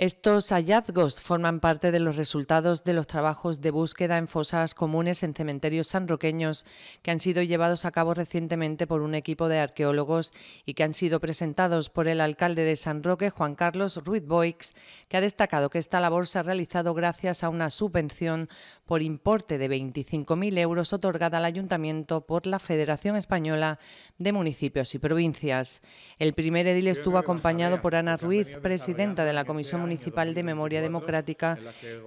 Estos hallazgos forman parte de los resultados de los trabajos de búsqueda en fosas comunes en cementerios sanroqueños que han sido llevados a cabo recientemente por un equipo de arqueólogos y que han sido presentados por el alcalde de San Roque, Juan Carlos Ruiz Boix, que ha destacado que esta labor se ha realizado gracias a una subvención por importe de 25.000 euros otorgada al ayuntamiento por la Federación Española de Municipios y Provincias. El primer edil estuvo acompañado por Ana Ruiz, presidenta de la Comisión Municipal de Memoria Democrática,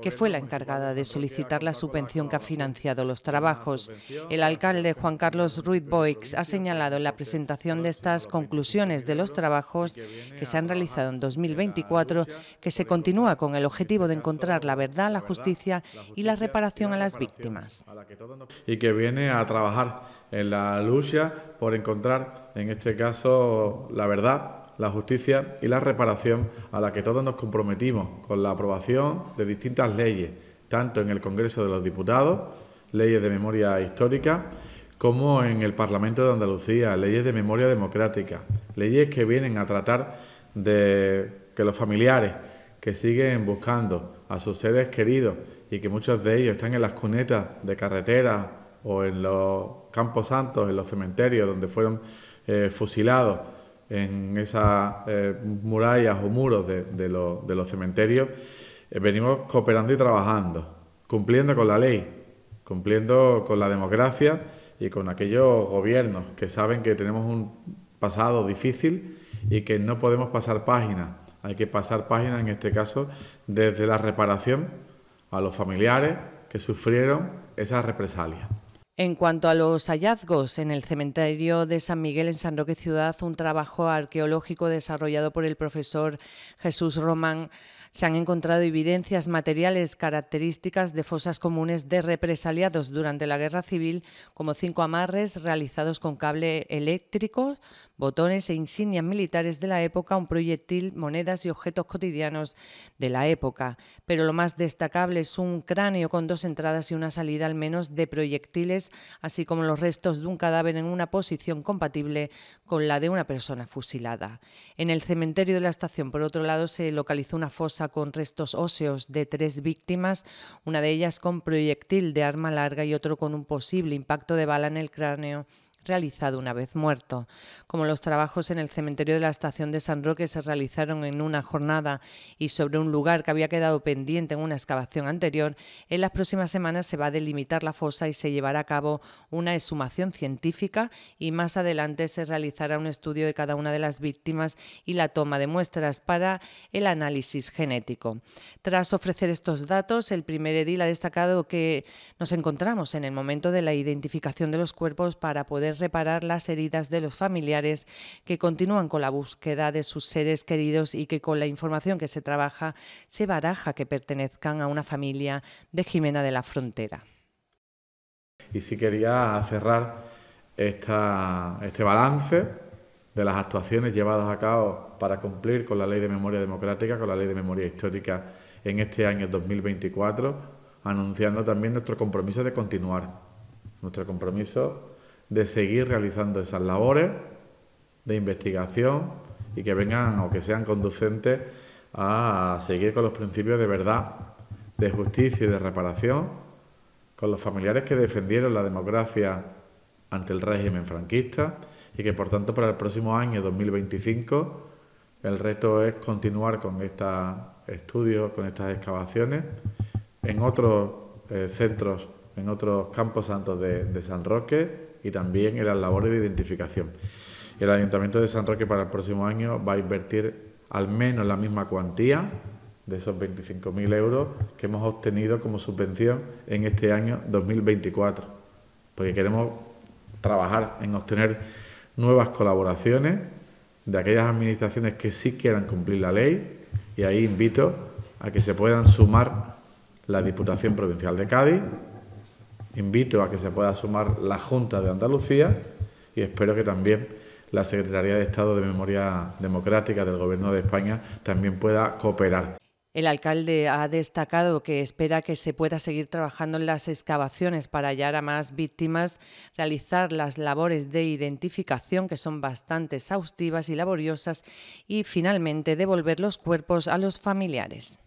que fue la encargada de solicitar la subvención que ha financiado los trabajos. El alcalde Juan Carlos Ruiz Boix ha señalado en la presentación de estas conclusiones de los trabajos que se han realizado en 2024 que se continúa con el objetivo de encontrar la verdad, la justicia y la reparación a las víctimas. Y que viene a trabajar en la lucha por encontrar, en este caso, la verdad la justicia y la reparación a la que todos nos comprometimos con la aprobación de distintas leyes, tanto en el Congreso de los Diputados, leyes de memoria histórica, como en el Parlamento de Andalucía, leyes de memoria democrática, leyes que vienen a tratar de que los familiares que siguen buscando a sus seres queridos y que muchos de ellos están en las cunetas de carretera o en los campos santos, en los cementerios donde fueron eh, fusilados en esas eh, murallas o muros de, los cementerios, eh, venimos cooperando y trabajando, cumpliendo con la ley, cumpliendo con la democracia y con aquellos gobiernos que saben que tenemos un pasado difícil y que no podemos pasar páginas. Hay que pasar página en este caso, desde la reparación a los familiares que sufrieron esas represalias. En cuanto a los hallazgos en el cementerio de San Miguel en San Roque Ciudad, un trabajo arqueológico desarrollado por el profesor Jesús Román, se han encontrado evidencias materiales características de fosas comunes de represaliados durante la Guerra Civil, como cinco amarres realizados con cable eléctrico, botones e insignias militares de la época, un proyectil, monedas y objetos cotidianos de la época. Pero lo más destacable es un cráneo con dos entradas y una salida al menos de proyectiles, así como los restos de un cadáver en una posición compatible con la de una persona fusilada. En el cementerio de la estación, por otro lado, se localizó una fosa con restos óseos de tres víctimas, una de ellas con proyectil de arma larga y otro con un posible impacto de bala en el cráneo realizado una vez muerto, como los trabajos en el cementerio de la estación de San Roque se realizaron en una jornada y sobre un lugar que había quedado pendiente en una excavación anterior, en las próximas semanas se va a delimitar la fosa y se llevará a cabo una exhumación científica y más adelante se realizará un estudio de cada una de las víctimas y la toma de muestras para el análisis genético. Tras ofrecer estos datos, el primer edil ha destacado que nos encontramos en el momento de la identificación de los cuerpos para poder reparar las heridas de los familiares que continúan con la búsqueda de sus seres queridos y que con la información que se trabaja se baraja que pertenezcan a una familia de Jimena de la Frontera. Y si quería cerrar este balance de las actuaciones llevadas a cabo para cumplir con la Ley de Memoria Democrática, con la Ley de Memoria Histórica en este año 2024, anunciando también nuestro compromiso de continuar, nuestro compromiso de seguir realizando esas labores de investigación y que vengan o que sean conducentes a seguir con los principios de verdad, de justicia y de reparación, con los familiares que defendieron la democracia ante el régimen franquista y que por tanto para el próximo año 2025 el reto es continuar con estos estudios, con estas excavaciones en otros eh, centros, en otros campos santos de San Roque, y también en las labores de identificación. El Ayuntamiento de San Roque para el próximo año va a invertir al menos la misma cuantía de esos 25.000 euros que hemos obtenido como subvención en este año 2024, porque queremos trabajar en obtener nuevas colaboraciones de aquellas administraciones que sí quieran cumplir la ley y ahí invito a que se puedan sumar la Diputación Provincial de Cádiz, Invito a que se pueda sumar la Junta de Andalucía y espero que también la Secretaría de Estado de Memoria Democrática del Gobierno de España también pueda cooperar. El alcalde ha destacado que espera que se pueda seguir trabajando en las excavaciones para hallar a más víctimas, realizar las labores de identificación que son bastante exhaustivas y laboriosas y finalmente devolver los cuerpos a los familiares.